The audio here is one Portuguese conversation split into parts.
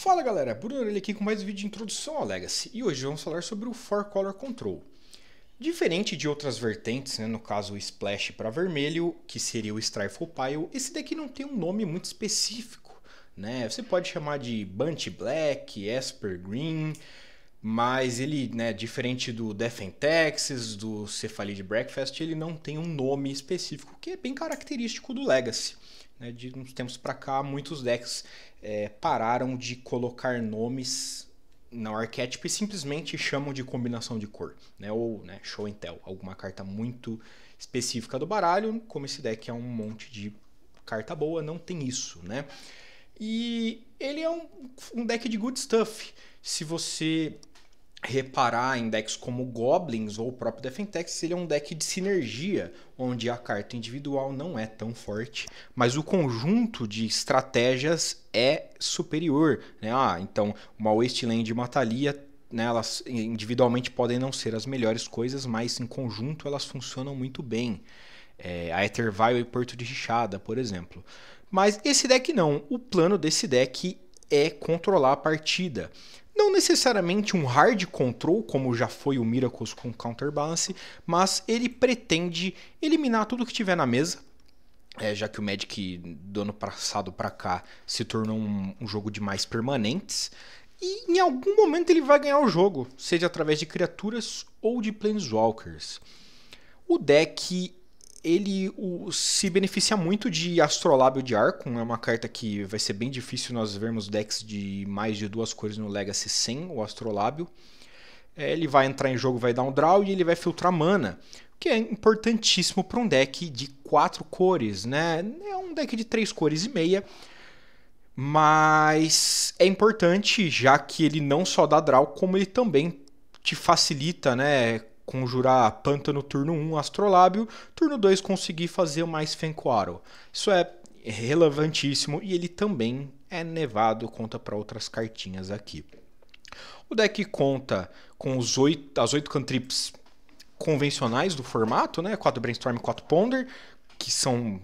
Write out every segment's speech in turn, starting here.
Fala galera, Bruno Aurelio aqui com mais um vídeo de introdução ao Legacy e hoje vamos falar sobre o Four Color Control. Diferente de outras vertentes, né, no caso o Splash para vermelho, que seria o Strifle Pile, esse daqui não tem um nome muito específico. Né? Você pode chamar de Bunch Black, Esper Green, mas ele, né, diferente do Death in Texas, do Cephalid Breakfast, ele não tem um nome específico que é bem característico do Legacy. Né, de uns tempos para cá, muitos decks é, pararam de colocar nomes no arquétipo e simplesmente chamam de combinação de cor, né? Ou né, show and tell, alguma carta muito específica do baralho, como esse deck é um monte de carta boa, não tem isso, né? E ele é um, um deck de good stuff. Se você reparar em decks como Goblins ou o próprio Defentex, ele é um deck de sinergia, onde a carta individual não é tão forte, mas o conjunto de estratégias é superior. Né? Ah, então uma Wasteland e uma Thalia né, elas individualmente podem não ser as melhores coisas, mas em conjunto elas funcionam muito bem. É, a Ethervile e Porto de Richada, por exemplo. Mas esse deck não. O plano desse deck é controlar a partida. Não necessariamente um hard control, como já foi o Miracles com Counterbalance, mas ele pretende eliminar tudo que tiver na mesa, é, já que o Magic do ano passado para cá se tornou um, um jogo de mais permanentes. E em algum momento ele vai ganhar o jogo, seja através de criaturas ou de planeswalkers. O deck ele o, se beneficia muito de Astrolábio de Arcon, é uma carta que vai ser bem difícil nós vermos decks de mais de duas cores no Legacy sem o Astrolábio. É, ele vai entrar em jogo, vai dar um draw e ele vai filtrar mana, o que é importantíssimo para um deck de quatro cores, né? É um deck de três cores e meia, mas é importante já que ele não só dá draw, como ele também te facilita, né? conjurar Panta no turno 1, Astrolábio, turno 2 consegui fazer mais Fenquaro. Isso é relevantíssimo e ele também é nevado, conta para outras cartinhas aqui. O deck conta com os 8, as 8 cantrips convencionais do formato, né? 4 Brainstorm e 4 Ponder, que são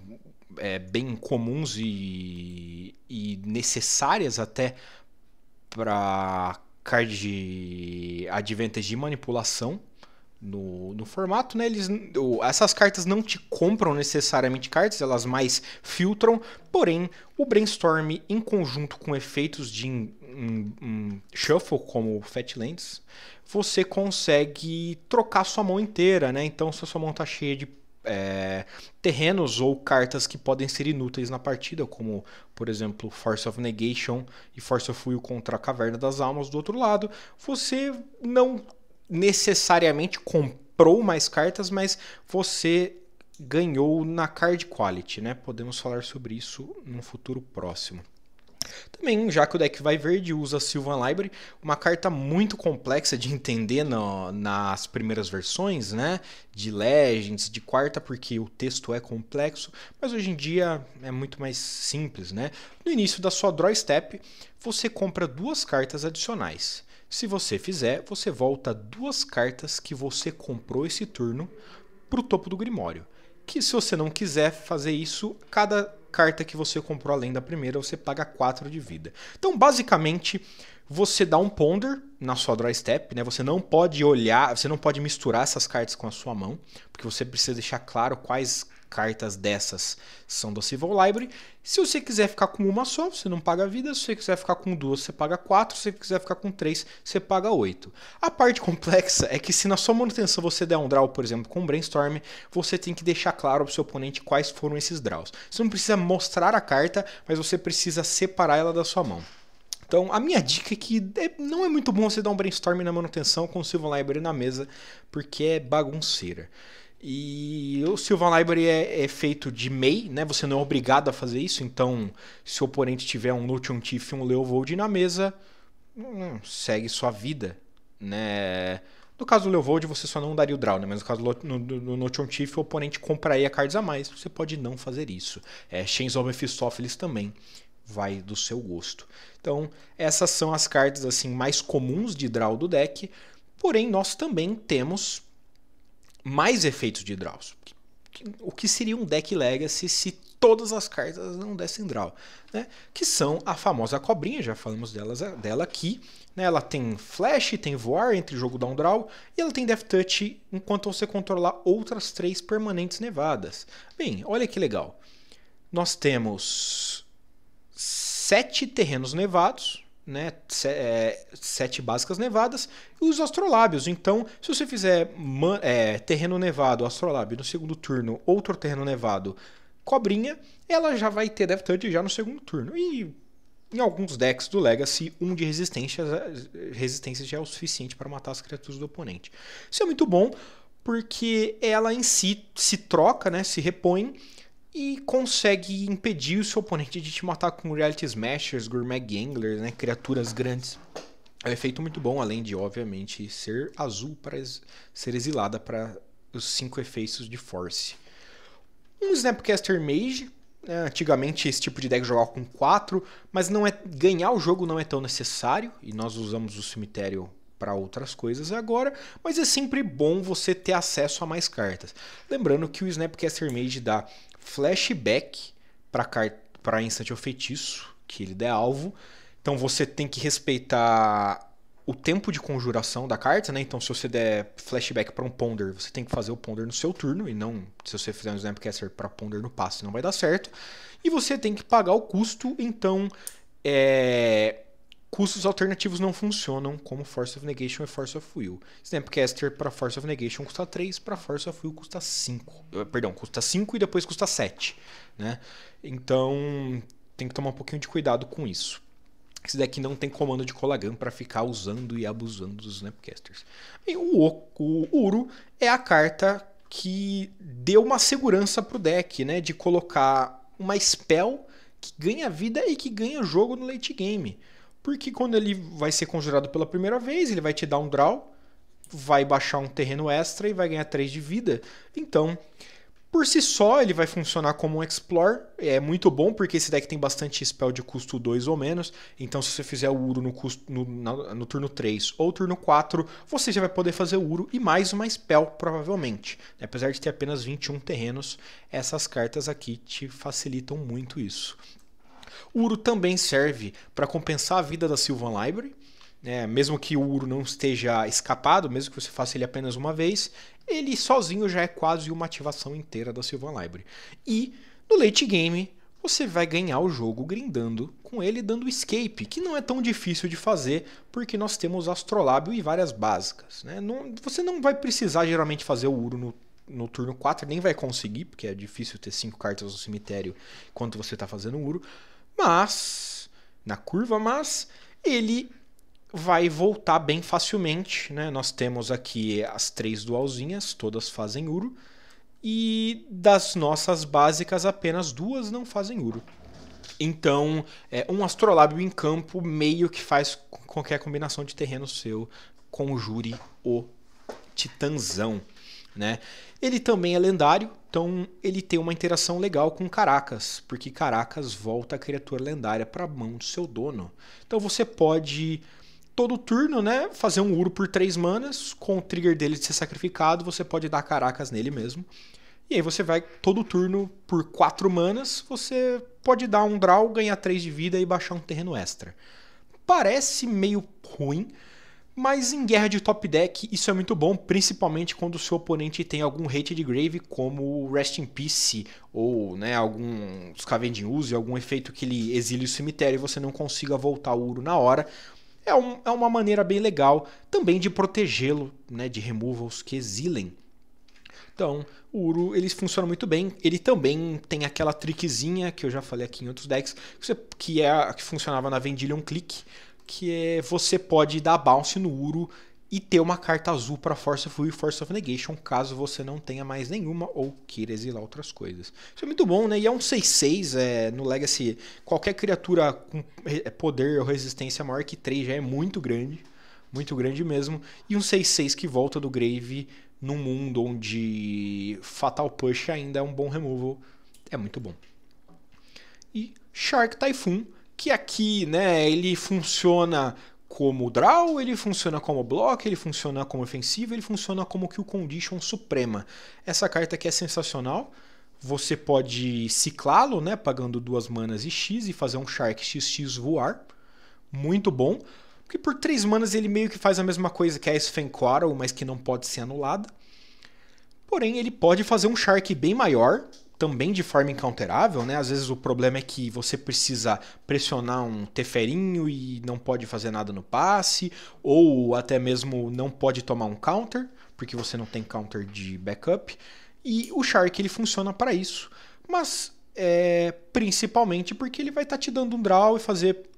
é, bem comuns e, e necessárias até para card advantage de manipulação no, no formato, né? Eles, essas cartas não te compram necessariamente cartas, elas mais filtram, porém o brainstorm em conjunto com efeitos de um, um, shuffle como Fatlands, você consegue trocar sua mão inteira, né? Então se a sua mão tá cheia de é, terrenos ou cartas que podem ser inúteis na partida, como por exemplo Force of Negation e Force of Will contra a Caverna das Almas do outro lado, você não necessariamente comprou mais cartas, mas você ganhou na card quality, né? Podemos falar sobre isso num futuro próximo. Também, já que o deck vai verde, usa Sylvan Library, uma carta muito complexa de entender no, nas primeiras versões, né? De Legends, de quarta, porque o texto é complexo, mas hoje em dia é muito mais simples, né? No início da sua draw step, você compra duas cartas adicionais. Se você fizer, você volta duas cartas que você comprou esse turno para o topo do Grimório. Que se você não quiser fazer isso, cada carta que você comprou além da primeira, você paga 4 de vida. Então, basicamente, você dá um ponder na sua draw step, né? Você não pode olhar, você não pode misturar essas cartas com a sua mão, porque você precisa deixar claro quais cartas dessas são da Civil Library. Se você quiser ficar com uma só, você não paga vida. Se você quiser ficar com duas, você paga quatro. Se você quiser ficar com três, você paga oito. A parte complexa é que se na sua manutenção você der um draw, por exemplo, com um brainstorm, você tem que deixar claro para o seu oponente quais foram esses draws. Você não precisa mostrar a carta, mas você precisa separar ela da sua mão. Então, a minha dica é que é, não é muito bom você dar um brainstorm na manutenção com o Silver Library na mesa, porque é bagunceira. E o Sylvan Library é, é, feito de MEI, né? Você não é obrigado a fazer isso. Então, se o oponente tiver um Lution Tiff e um Leovold na mesa, hum, segue sua vida, né? No caso do Leovold, você só não daria o draw, né? Mas no caso do, do, do Tiff, o oponente compraria cards a mais. Você pode não fazer isso. É, Chains of Mephistopheles também vai do seu gosto. Então, essas são as cartas assim mais comuns de draw do deck. Porém, nós também temos mais efeitos de draws. O que seria um deck legacy se todas as cartas não dessem draw? Né? Que são a famosa cobrinha, já falamos delas, dela aqui. Né? Ela tem flash, tem voar entre jogo down draw e ela tem death touch enquanto você controlar outras três permanentes nevadas. Bem, olha que legal. Nós temos sete terrenos nevados, né, é, sete básicas nevadas e os astrolábios. Então, se você fizer é, terreno nevado, astrolábio no segundo turno, outro terreno nevado, cobrinha, ela já vai ter Death já no segundo turno. E em alguns decks do Legacy, um de resistência, resistência já é o suficiente para matar as criaturas do oponente. Isso é muito bom porque ela em si se troca, né, se repõe e consegue impedir o seu oponente de te matar com Reality Smashers, Gourmet Ganglers, né? Criaturas grandes. É um efeito muito bom, além de, obviamente, ser azul para ser exilada para os cinco efeitos de Force. Um Snapcaster Mage. Né? Antigamente esse tipo de deck jogava com 4, mas não é ganhar o jogo não é tão necessário, e nós usamos o cemitério para outras coisas agora, mas é sempre bom você ter acesso a mais cartas. Lembrando que o Snapcaster Mage dá flashback para para instante ou feitiço, que ele der é alvo. Então você tem que respeitar o tempo de conjuração da carta, né? Então se você der flashback para um ponder, você tem que fazer o ponder no seu turno e não se você fizer um Snapcaster para ponder no passe, não vai dar certo. E você tem que pagar o custo, então é Custos alternativos não funcionam como Force of Negation e Force of Will. Snapcaster para Force of Negation custa 3, para Force of Will custa 5. Eh, perdão, custa 5 e depois custa 7. Né? Então tem que tomar um pouquinho de cuidado com isso. Esse deck não tem comando de Colagan para ficar usando e abusando dos Snapcasters. E o, o Uru é a carta que deu uma segurança pro deck, né? De colocar uma spell que ganha vida e que ganha jogo no late game. Porque quando ele vai ser conjurado pela primeira vez, ele vai te dar um draw, vai baixar um terreno extra e vai ganhar 3 de vida. Então, por si só, ele vai funcionar como um Explore. É muito bom porque esse deck tem bastante spell de custo 2 ou menos. Então, se você fizer o Uro no, custo, no, no, no turno 3 ou turno 4, você já vai poder fazer o Uro e mais uma spell, provavelmente. Apesar de ter apenas 21 terrenos, essas cartas aqui te facilitam muito isso. Ouro também serve para compensar a vida da Sylvan Library. Né? Mesmo que o Uro não esteja escapado, mesmo que você faça ele apenas uma vez, ele sozinho já é quase uma ativação inteira da Sylvan Library. E no late game, você vai ganhar o jogo grindando com ele dando escape, que não é tão difícil de fazer, porque nós temos astrolábio e várias básicas. Né? Não, você não vai precisar geralmente fazer o Uro no, no turno 4, nem vai conseguir, porque é difícil ter 5 cartas no cemitério enquanto você está fazendo o Uro mas na curva, mas ele vai voltar bem facilmente, né? Nós temos aqui as três dualzinhas, todas fazem uro, e das nossas básicas apenas duas não fazem uro. Então, é, um astrolábio em campo meio que faz qualquer combinação de terreno seu conjure o titãzão, né? Ele também é lendário, então ele tem uma interação legal com Caracas, porque Caracas volta a criatura lendária para a mão do seu dono. Então você pode todo turno, né, fazer um Uro por 3 manas, com o trigger dele de ser sacrificado, você pode dar Caracas nele mesmo. E aí você vai todo turno por 4 manas, você pode dar um draw, ganhar 3 de vida e baixar um terreno extra. Parece meio ruim, mas em guerra de top deck isso é muito bom, principalmente quando o seu oponente tem algum hate de grave, como o Rest in Peace, ou né, algum Scavenging Use, algum efeito que ele exile o cemitério e você não consiga voltar o Uro na hora. É, um, é uma maneira bem legal também de protegê-lo né, de removals que exilem. Então, o Uru ele funciona muito bem. Ele também tem aquela trickzinha que eu já falei aqui em outros decks, que é a que funcionava na Vendilion Click, que é você pode dar bounce no Uro e ter uma carta azul para Force of Will e Force of Negation, caso você não tenha mais nenhuma ou queira exilar outras coisas. Isso é muito bom, né? E é um 6-6 é, no Legacy. Qualquer criatura com é, poder ou resistência maior que 3 já é muito grande. Muito grande mesmo. E um 6-6 que volta do Grave num mundo onde Fatal Push ainda é um bom removal. É muito bom. E Shark Typhoon que aqui, né, ele funciona como draw, ele funciona como block, ele funciona como ofensiva, ele funciona como que o condition suprema. Essa carta aqui é sensacional. Você pode ciclá-lo, né, pagando duas manas e X e fazer um Shark XX voar. Muito bom. Porque por três manas ele meio que faz a mesma coisa que a é Sven Quarrel, mas que não pode ser anulada. Porém, ele pode fazer um Shark bem maior, também de forma encounterável, né? Às vezes o problema é que você precisa pressionar um teferinho e não pode fazer nada no passe, ou até mesmo não pode tomar um counter, porque você não tem counter de backup. E o Shark ele funciona para isso, mas é, principalmente porque ele vai estar tá te dando um draw e fazer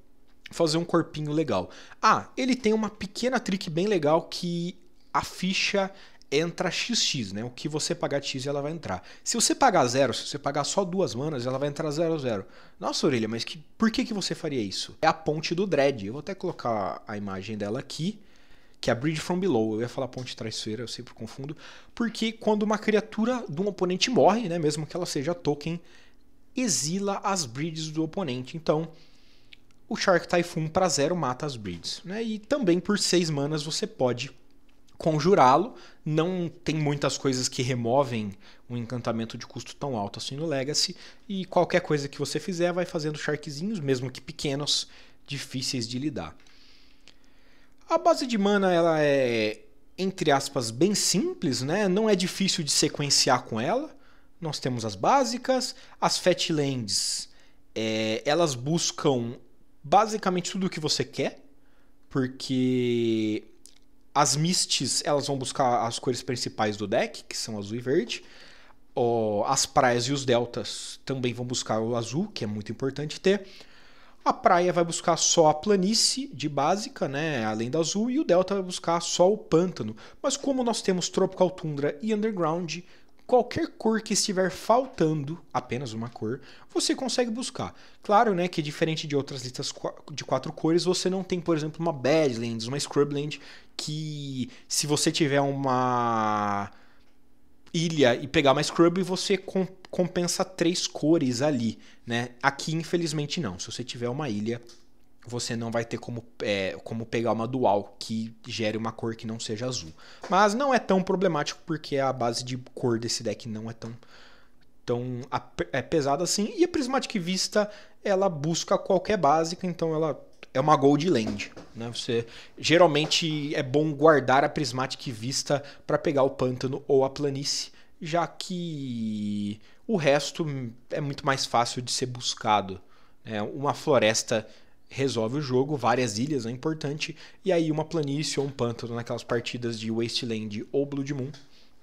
fazer um corpinho legal. Ah, ele tem uma pequena trick bem legal que a ficha entra XX, né? O que você pagar X ela vai entrar. Se você pagar zero, se você pagar só duas manas, ela vai entrar zero zero. Nossa, Orelha, mas que, por que, que você faria isso? É a ponte do Dread. Eu vou até colocar a imagem dela aqui, que é a Bridge from Below. Eu ia falar ponte traiçoeira, eu sempre confundo. Porque quando uma criatura de um oponente morre, né? Mesmo que ela seja token, exila as bridges do oponente. Então, o Shark Typhoon para zero mata as bridges. Né? E também por seis manas você pode conjurá-lo. Não tem muitas coisas que removem um encantamento de custo tão alto assim no Legacy. E qualquer coisa que você fizer vai fazendo sharkzinhos, mesmo que pequenos, difíceis de lidar. A base de mana ela é, entre aspas, bem simples, né? não é difícil de sequenciar com ela. Nós temos as básicas, as Fatlands, é, elas buscam basicamente tudo o que você quer, porque as mists, elas vão buscar as cores principais do deck, que são azul e verde. As praias e os deltas também vão buscar o azul, que é muito importante ter. A praia vai buscar só a planície de básica, né, além do azul, e o delta vai buscar só o pântano. Mas como nós temos tropical tundra e underground, qualquer cor que estiver faltando, apenas uma cor, você consegue buscar. Claro, né, que diferente de outras listas de quatro cores, você não tem, por exemplo, uma Badlands, uma Scrubland que se você tiver uma ilha e pegar uma scrub, você com compensa três cores ali, né? Aqui, infelizmente, não. Se você tiver uma ilha, você não vai ter como, é, como pegar uma dual que gere uma cor que não seja azul. Mas não é tão problemático porque a base de cor desse deck não é tão, tão é pesada assim. E a Prismatic Vista, ela busca qualquer básica, então ela é uma Gold Land. Né? Você geralmente é bom guardar a Prismatic Vista para pegar o pântano ou a planície, já que o resto é muito mais fácil de ser buscado. É, uma floresta resolve o jogo, várias ilhas é importante, e aí uma planície ou um pântano naquelas partidas de Wasteland ou Blood Moon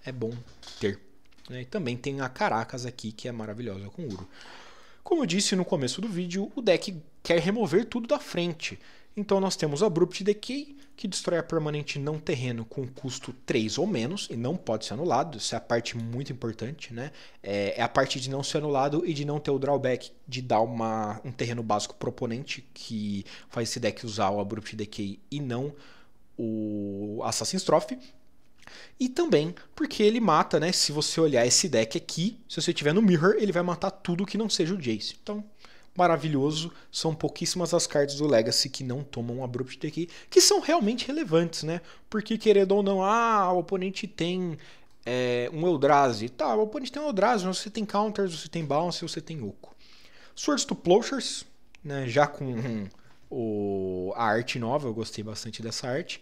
é bom ter. Né? e também tem a Caracas aqui, que é maravilhosa com ouro. Como eu disse no começo do vídeo, o deck quer remover tudo da frente. Então nós temos Abrupt Decay, que destrói a permanente não terreno com custo 3 ou menos, e não pode ser anulado, isso é a parte muito importante, né? É, é a parte de não ser anulado e de não ter o drawback de dar uma, um terreno básico proponente que faz esse deck usar o Abrupt Decay e não o Assassin's Trophy. E também porque ele mata, né? Se você olhar esse deck aqui, se você tiver no Mirror, ele vai matar tudo que não seja o Jace. Então, maravilhoso. São pouquíssimas as cartas do Legacy que não tomam Abrupt Decay, que são realmente relevantes, né? Porque, querendo ou não, ah, o oponente tem é, um Eldrazi. Tá, o oponente tem um Eldrazi, mas você tem Counters, você tem Bounce, você tem Oco. Swords to Plowshares, né? Já com uhum. o, a arte nova, eu gostei bastante dessa arte.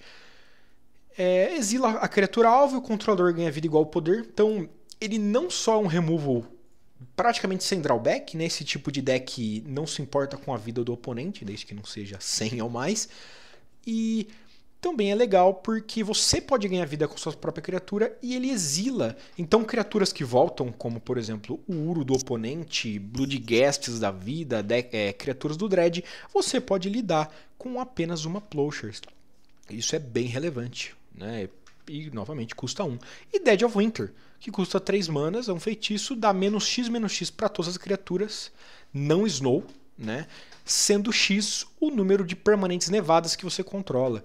É, exila a criatura alvo, o controlador ganha vida igual ao poder. Então, ele não só é um removal praticamente sem drawback, né? Esse tipo de deck não se importa com a vida do oponente, desde que não seja 100 ou mais. E também é legal porque você pode ganhar vida com sua própria criatura e ele exila. Então, criaturas que voltam, como por exemplo o Uro do oponente, guests da vida, de, é, criaturas do Dread, você pode lidar com apenas uma Plowshares. Isso é bem relevante, né? E novamente custa um. E Dead of Winter que custa 3 manas, é um feitiço, dá menos x menos x para todas as criaturas, não snow, né? Sendo x o número de permanentes nevadas que você controla.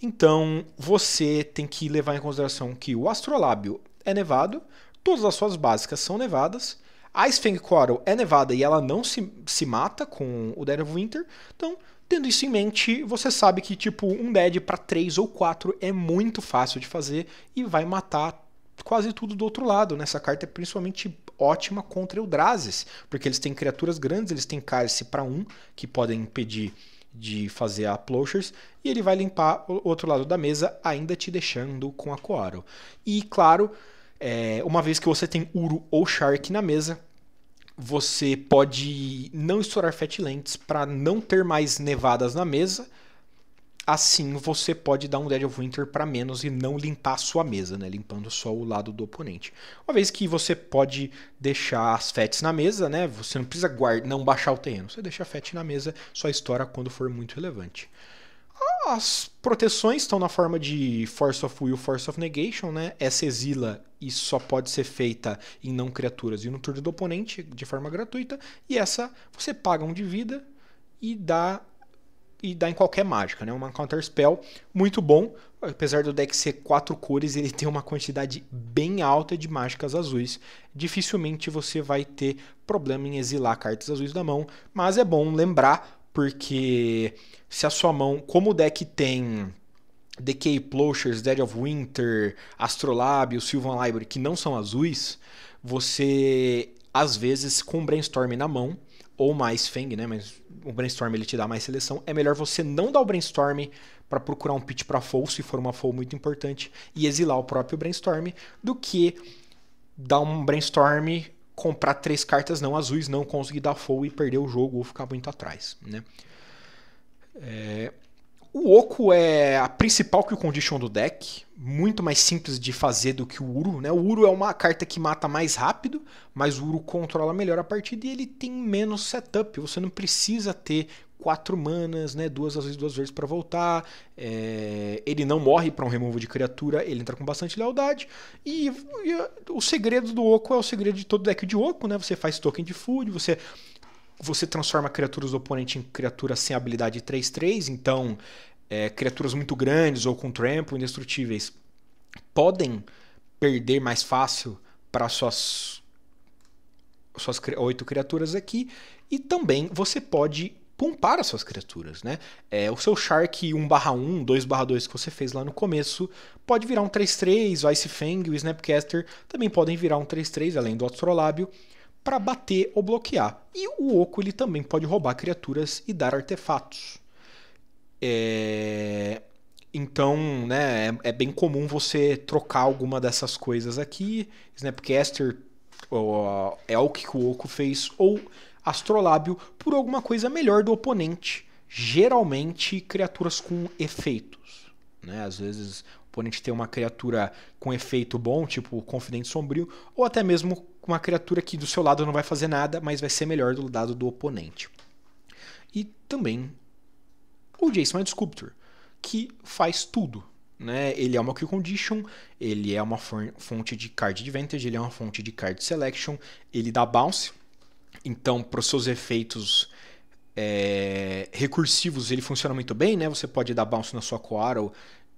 Então, você tem que levar em consideração que o astrolábio é nevado, todas as suas básicas são nevadas, a Sphinx Coral é nevada e ela não se, se mata com o Dead of Winter. Então, tendo isso em mente, você sabe que tipo um Dead para 3 ou 4 é muito fácil de fazer e vai matar quase tudo do outro lado. nessa né? Essa carta é principalmente ótima contra Eldrazi, porque eles têm criaturas grandes, eles têm cálice para um, que podem impedir de fazer a Plowshares, e ele vai limpar o outro lado da mesa, ainda te deixando com a Coaro. E claro, é, uma vez que você tem Uru ou Shark na mesa, você pode não estourar Fatlands para não ter mais nevadas na mesa Assim você pode dar um Dead of Winter para menos e não limpar a sua mesa, né? Limpando só o lado do oponente. Uma vez que você pode deixar as fetes na mesa, né? Você não precisa não baixar o terreno. Você deixa a fete na mesa, só estoura quando for muito relevante. As proteções estão na forma de Force of Will, Force of Negation, né? Essa exila e só pode ser feita em não criaturas e no turno do oponente, de forma gratuita. E essa você paga um de vida e dá e dá em qualquer mágica, né? Uma Counter Spell muito bom, apesar do deck ser quatro cores, ele tem uma quantidade bem alta de mágicas azuis. Dificilmente você vai ter problema em exilar cartas azuis da mão, mas é bom lembrar porque se a sua mão, como o deck tem Decay Plowshares, Dead of Winter, o Sylvan Library, que não são azuis, você às vezes com Brainstorm na mão ou mais Feng, né, mas o brainstorm ele te dá mais seleção, é melhor você não dar o brainstorm para procurar um pitch para full, se for uma full muito importante, e exilar o próprio brainstorm, do que dar um brainstorm, comprar três cartas não azuis, não conseguir dar full e perder o jogo ou ficar muito atrás. Né? É, o Oco é a principal que o condition do deck, muito mais simples de fazer do que o Uru, né? O Uru é uma carta que mata mais rápido, mas o Uru controla melhor a partida e ele tem menos setup. Você não precisa ter quatro manas, né? Duas às vezes duas vezes para voltar. É... Ele não morre para um removo de criatura, ele entra com bastante lealdade. E, e o segredo do Oco é o segredo de todo deck de Oco, né? Você faz token de food, você você transforma criaturas do oponente em criaturas sem habilidade 3-3, então é, criaturas muito grandes ou com trampo indestrutíveis podem perder mais fácil para suas suas oito criaturas aqui e também você pode pumpar as suas criaturas, né? É, o seu Shark 1/1, 2/2 que você fez lá no começo pode virar um 3/3, o Ice Fang, o Snapcaster também podem virar um 3/3 além do Astrolábio para bater ou bloquear. E o Oco ele também pode roubar criaturas e dar artefatos. É... Então, né, é, é, bem comum você trocar alguma dessas coisas aqui. Snapcaster, ó, é o que o Oco fez, ou Astrolábio, por alguma coisa melhor do oponente. Geralmente, criaturas com efeitos. Né? Às vezes, o oponente tem uma criatura com efeito bom, tipo Confidente Sombrio, ou até mesmo com uma criatura que do seu lado não vai fazer nada, mas vai ser melhor do lado do oponente. E também o Jason é Mind Sculptor, que faz tudo. Né? Ele é uma Kill Condition, ele é uma fonte de card advantage, ele é uma fonte de card selection, ele dá bounce. Então, para os seus efeitos é, recursivos, ele funciona muito bem, né? Você pode dar bounce na sua Coarl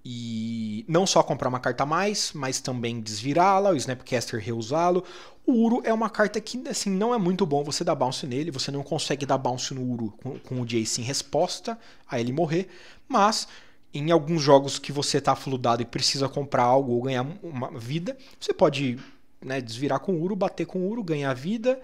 e não só comprar uma carta a mais, mas também desvirá-la, o Snapcaster reusá-lo. O Uro é uma carta que assim não é muito bom você dar bounce nele, você não consegue dar bounce no Uro com, com o Jace em resposta a ele morrer, mas em alguns jogos que você está fludado e precisa comprar algo ou ganhar uma vida, você pode né, desvirar com o Uro, bater com o Uro, ganhar vida,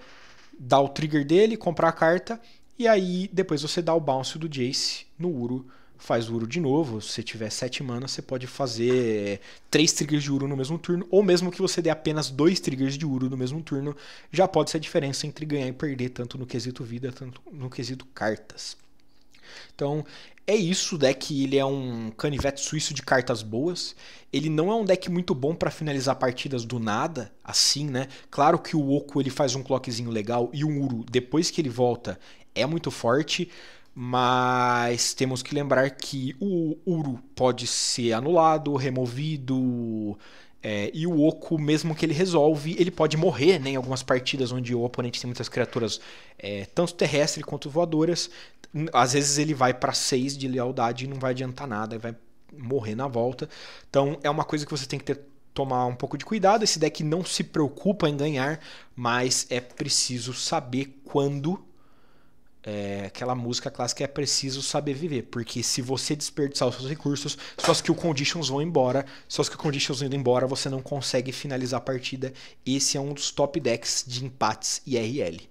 dar o trigger dele, comprar a carta, e aí depois você dá o bounce do Jace no Uro faz ouro de novo. Se tiver 7 manas, você pode fazer 3 triggers de ouro no mesmo turno, ou mesmo que você dê apenas 2 triggers de ouro no mesmo turno, já pode ser a diferença entre ganhar e perder, tanto no quesito vida, tanto no quesito cartas. Então, é isso, o deck ele é um canivete suíço de cartas boas. Ele não é um deck muito bom para finalizar partidas do nada, assim, né? Claro que o Oco ele faz um clockzinho legal e o Uru, depois que ele volta, é muito forte, mas temos que lembrar que o Uru pode ser anulado, removido, é, e o Oco, mesmo que ele resolve, ele pode morrer né, em algumas partidas onde o oponente tem muitas criaturas, é, tanto terrestres quanto voadoras. Às vezes ele vai para 6 de lealdade e não vai adiantar nada, ele vai morrer na volta. Então é uma coisa que você tem que ter tomar um pouco de cuidado. Esse deck não se preocupa em ganhar, mas é preciso saber quando é, aquela música clássica é preciso saber viver, porque se você desperdiçar os seus recursos, só que o conditions vão embora, só que o conditions indo embora, você não consegue finalizar a partida. Esse é um dos top decks de empates IRL.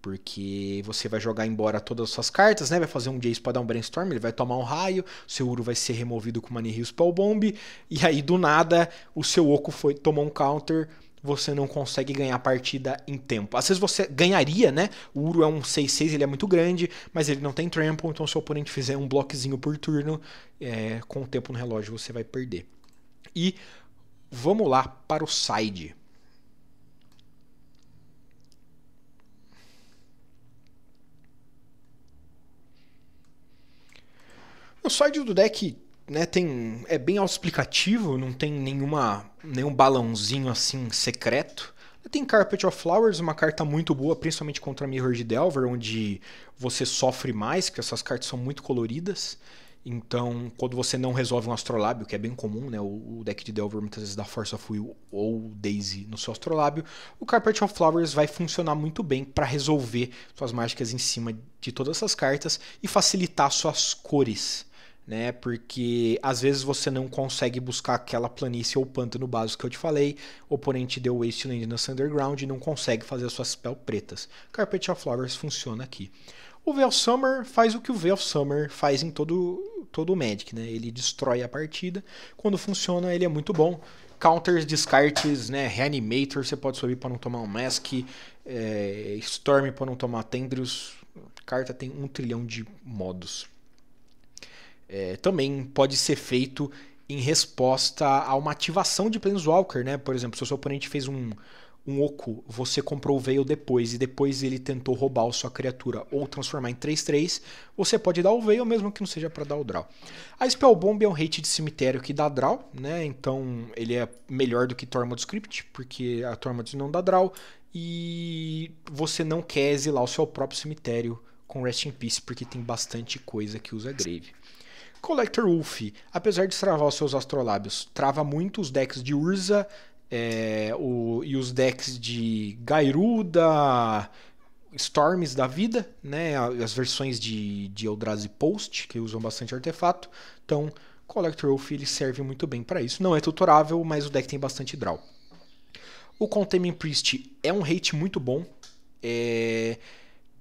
Porque você vai jogar embora todas as suas cartas, né? Vai fazer um Jace para dar um brainstorm, ele vai tomar um raio, seu Uro vai ser removido com uma Nihil Spell Bomb, e aí do nada o seu Oco foi tomou um counter, você não consegue ganhar a partida em tempo. Às vezes você ganharia, né? O uru é um 6-6, ele é muito grande, mas ele não tem trample, então se o oponente fizer um bloquezinho por turno, é, com o tempo no relógio você vai perder. E vamos lá para o side. O side do deck né, tem é bem autoexplicativo, não tem nenhuma nenhum balãozinho assim secreto. Tem Carpet of Flowers, uma carta muito boa, principalmente contra Mirror de Delver, onde você sofre mais, porque essas cartas são muito coloridas. Então, quando você não resolve um astrolábio, que é bem comum, né? O deck de Delver muitas vezes dá Force of Will ou Daisy no seu astrolábio, o Carpet of Flowers vai funcionar muito bem para resolver suas mágicas em cima de todas essas cartas e facilitar suas cores né? Porque às vezes você não consegue buscar aquela planície ou pântano básico que eu te falei, o oponente deu Wasteland na Underground e não consegue fazer as suas pele pretas. Carpet of Flowers funciona aqui. O Veil Summer faz o que o Veil Summer faz em todo, todo o Magic, né? Ele destrói a partida. Quando funciona, ele é muito bom. Counters, descartes, né? Reanimator, você pode subir para não tomar um Mask. É, Storm para não tomar Tendrils. Carta tem um trilhão de modos é, também pode ser feito em resposta a uma ativação de Planeswalker, né? Por exemplo, se o seu oponente fez um, um Oco, você comprou o Veil depois e depois ele tentou roubar a sua criatura ou transformar em 3-3, você pode dar o Veil mesmo que não seja para dar o draw. A Spellbomb é um hate de cemitério que dá draw, né? Então ele é melhor do que Tormod Script, porque a Tormod não dá draw e você não quer exilar o seu próprio cemitério com Rest in Peace, porque tem bastante coisa que usa Grave. Collector Wolf, apesar de travar os seus astrolábios, trava muito os decks de Urza é, o, e os decks de Gairuda, Storms da vida, né? As versões de, de Eldrazi Post, que usam bastante artefato. Então, Collector Wolf ele serve muito bem para isso. Não é tutorável, mas o deck tem bastante draw. O Contemning Priest é um hate muito bom. É...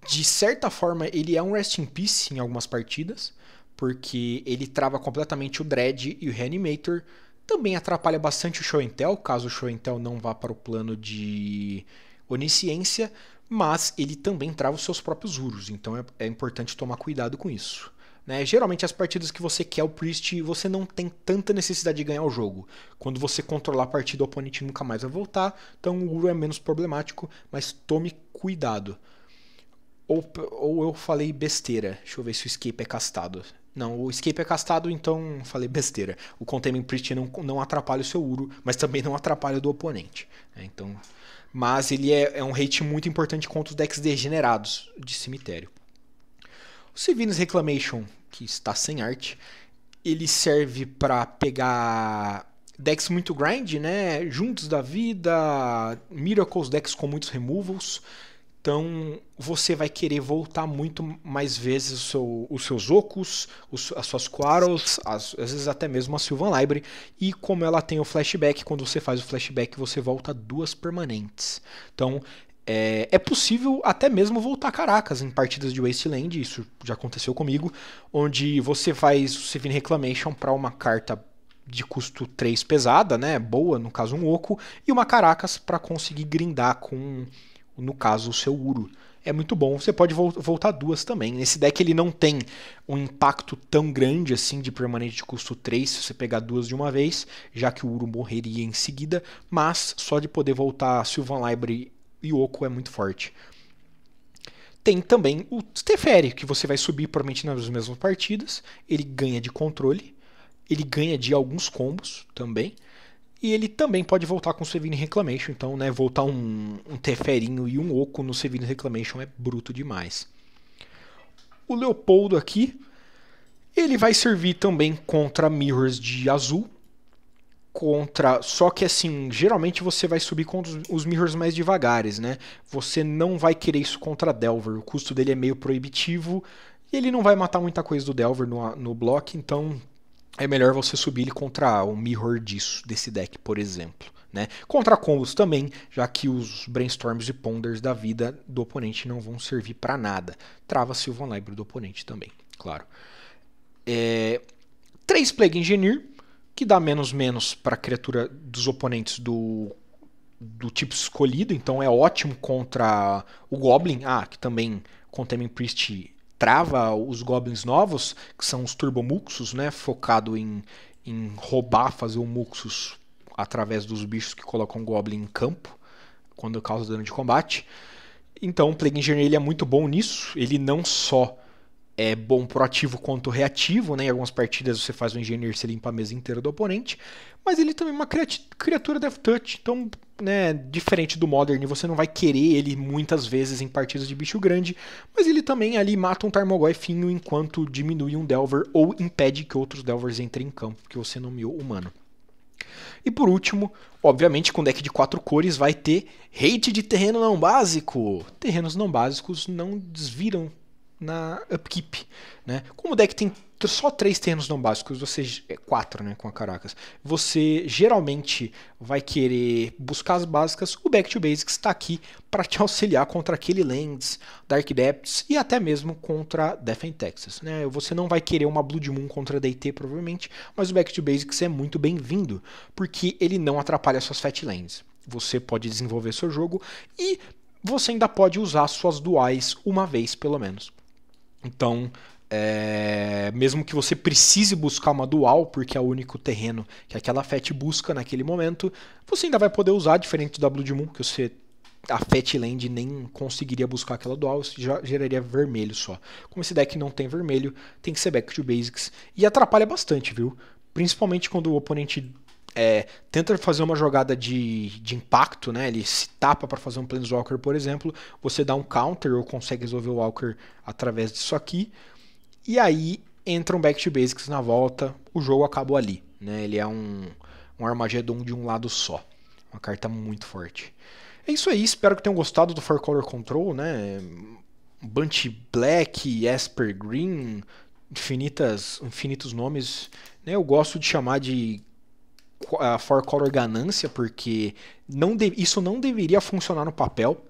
De certa forma, ele é um Rest in Peace em algumas partidas porque ele trava completamente o Dread e o Reanimator. Também atrapalha bastante o Show Intel, caso o Show Intel não vá para o plano de onisciência, mas ele também trava os seus próprios uros, então é, é importante tomar cuidado com isso. Né? Geralmente as partidas que você quer o Priest, você não tem tanta necessidade de ganhar o jogo. Quando você controlar a partida, o oponente nunca mais vai voltar, então o Uro é menos problemático, mas tome cuidado. Ou, ou eu falei besteira, deixa eu ver se o escape é castado. Não, o escape é castado, então falei besteira. O Containment Priest não, não atrapalha o seu Uro, mas também não atrapalha o do oponente. Né? Então, mas ele é, é, um hate muito importante contra os decks degenerados de cemitério. O Civinus Reclamation, que está sem arte, ele serve para pegar decks muito grind, né? Juntos da vida, Miracles, decks com muitos removals. Então você vai querer voltar muito mais vezes seu, os seus ocos, os, as suas quarrels, às vezes até mesmo a Sylvan Library. E como ela tem o flashback, quando você faz o flashback você volta duas permanentes. Então é, é, possível até mesmo voltar a Caracas em partidas de Wasteland, isso já aconteceu comigo, onde você faz o Seven Reclamation para uma carta de custo 3 pesada, né? Boa, no caso um oco, e uma Caracas para conseguir grindar com no caso o seu Uro. É muito bom, você pode voltar duas também. Nesse deck ele não tem um impacto tão grande assim de permanente de custo 3 se você pegar duas de uma vez, já que o Uro morreria em seguida, mas só de poder voltar Sylvan Library e Oco é muito forte. Tem também o Teferi, que você vai subir provavelmente nas mesmas partidas, ele ganha de controle, ele ganha de alguns combos também, e ele também pode voltar com o Sevini Reclamation. Então, né, voltar um, um Teferinho e um Oco no Sevini Reclamation é bruto demais. O Leopoldo aqui, ele vai servir também contra Mirrors de azul. Contra. Só que assim, geralmente você vai subir contra os Mirrors mais devagares, né? Você não vai querer isso contra Delver. O custo dele é meio proibitivo. E ele não vai matar muita coisa do Delver no, no bloco, então é melhor você subir ele contra o mirror disso, desse deck, por exemplo. Né? Contra combos também, já que os brainstorms e ponders da vida do oponente não vão servir para nada. Trava-se Library do oponente também, claro. É... 3 Plague Engineer, que dá menos menos para criatura dos oponentes do do tipo escolhido, então é ótimo contra o Goblin, ah, que também Contemning Priest trava os goblins novos, que são os turbomuxos, né? Focado em, em roubar, fazer o muxus através dos bichos que colocam goblin em campo quando causa dano de combate. Então o Plague Engineer ele é muito bom nisso, ele não só é bom proativo quanto reativo, né? Em algumas partidas você faz o engenheiro se limpa a mesa inteira do oponente, mas ele também é uma criatura death touch, então, né, diferente do Modern, você não vai querer ele muitas vezes em partidas de bicho grande, mas ele também ali mata um Tarmogoy fino enquanto diminui um Delver ou impede que outros Delvers entrem em campo, porque você nomeou humano. E por último, obviamente, com deck de quatro cores vai ter hate de terreno não básico. Terrenos não básicos não desviram na upkeep. Né? Como o deck tem só três terrenos não básicos, você é quatro, né, com a Caracas. Você geralmente vai querer buscar as básicas. O Back to Basics está aqui para te auxiliar contra aquele Lands, Dark Depths e até mesmo contra Death Texas, né? Você não vai querer uma Blood Moon contra DT provavelmente, mas o Back to Basics é muito bem-vindo, porque ele não atrapalha suas Fat Lands. Você pode desenvolver seu jogo e você ainda pode usar suas duais uma vez pelo menos. Então, é, mesmo que você precise buscar uma dual, porque é o único terreno que aquela FET busca naquele momento, você ainda vai poder usar, diferente do WD Moon, que você a Fatland nem conseguiria buscar aquela dual, já geraria vermelho só. Como esse deck não tem vermelho, tem que ser back to basics e atrapalha bastante, viu? Principalmente quando o oponente é, tenta fazer uma jogada de, de impacto, né? Ele se tapa para fazer um Planeswalker, por exemplo. Você dá um counter ou consegue resolver o Walker através disso aqui. E aí entra um Back to Basics na volta. O jogo acabou ali. Né? Ele é um, um Armageddon de um lado só. Uma carta muito forte. É isso aí. Espero que tenham gostado do Four Color Control, né? Bunch Black, Esper Green, infinitas, infinitos nomes. Né? Eu gosto de chamar de a for color ganância, porque não de, isso não deveria funcionar no papel.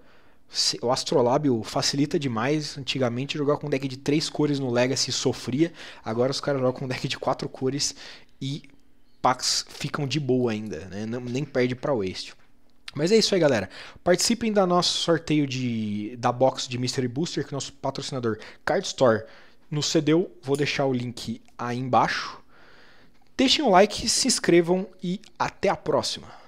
O Astrolábio facilita demais. Antigamente jogar com um deck de três cores no Legacy sofria. Agora os caras jogam com um deck de quatro cores e packs ficam de boa ainda, né? Não, nem perde para Waste. Mas é isso aí, galera. Participem do nosso sorteio de, da box de Mystery Booster que nosso patrocinador Card Store nos cedeu. Vou deixar o link aí embaixo. Deixem um like, se inscrevam e até a próxima!